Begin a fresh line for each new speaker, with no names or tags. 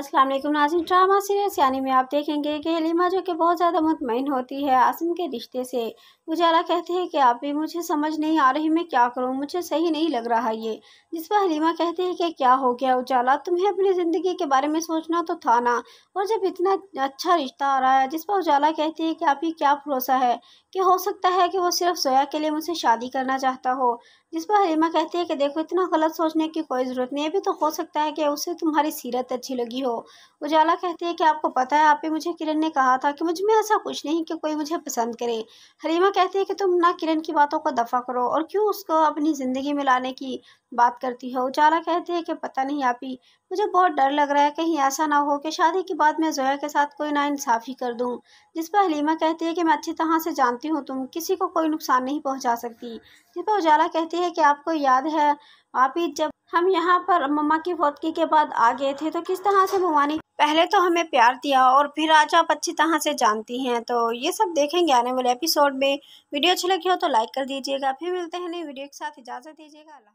अस्सलाम वालेकुम drama serial यानी में आप देखेंगे कि हलीमा जो कि बहुत ज़्यादा मुतमिन होती है आसिम के रिश्ते से गुजारा कहते हैं कि आप भी मुझे समझ नहीं आ रही मैं क्या करूँ मुझे सही नहीं लग रहा ये जिस पर हलीमा कहते हैं कि क्या हो गया उजाला तुम्हें अपनी ज़िंदगी के बारे में सोचना तो था ना और जब इतना अच्छा रिश्ता आ रहा है जिस पर उजाला कहती है कि आप ही क्या भरोसा है कि हो सकता है कि वो सिर्फ सोया के लिए मुझसे शादी करना चाहता हो जिस पर हलीमा कहती है कि देखो इतना गलत सोचने की कोई ज़रूरत नहीं है भी तो हो सकता है कि उसे तुम्हारी सीरत अच्छी लगी हो उजाला कहती है कि आपको पता है आप ही मुझे किरण ने कहा था कि मुझ में ऐसा कुछ नहीं कि कोई मुझे पसंद करे हलीमा कहती है कि तुम ना किरण की बातों को दफ़ा करो और क्यों उसको अपनी ज़िंदगी में लाने की बात करती हो उजाला कहती है कि पता नहीं आप ही मुझे बहुत डर लग रहा है कहीं ऐसा ना हो कि शादी के बाद मैं जोया के साथ कोई ना इंसाफ़ी कर दूँ जिस पर हलीमा कहती है कि मैं अच्छी तरह से जानती होती हूँ तुम किसी को कोई नुकसान नहीं पहुँचा सकती दिव्या उजाला कहती है कि आपको याद है आप ही जब हम यहाँ पर मम्मा की फौतकी के बाद आ गए थे तो किस तरह से भवानी पहले तो हमें प्यार दिया और फिर आज आप अच्छी तरह से जानती हैं तो ये सब देखेंगे आने वाले एपिसोड में वीडियो अच्छी लगी हो तो लाइक कर दीजिएगा फिर मिलते हैं नई वीडियो के साथ इजाज़त दीजिएगा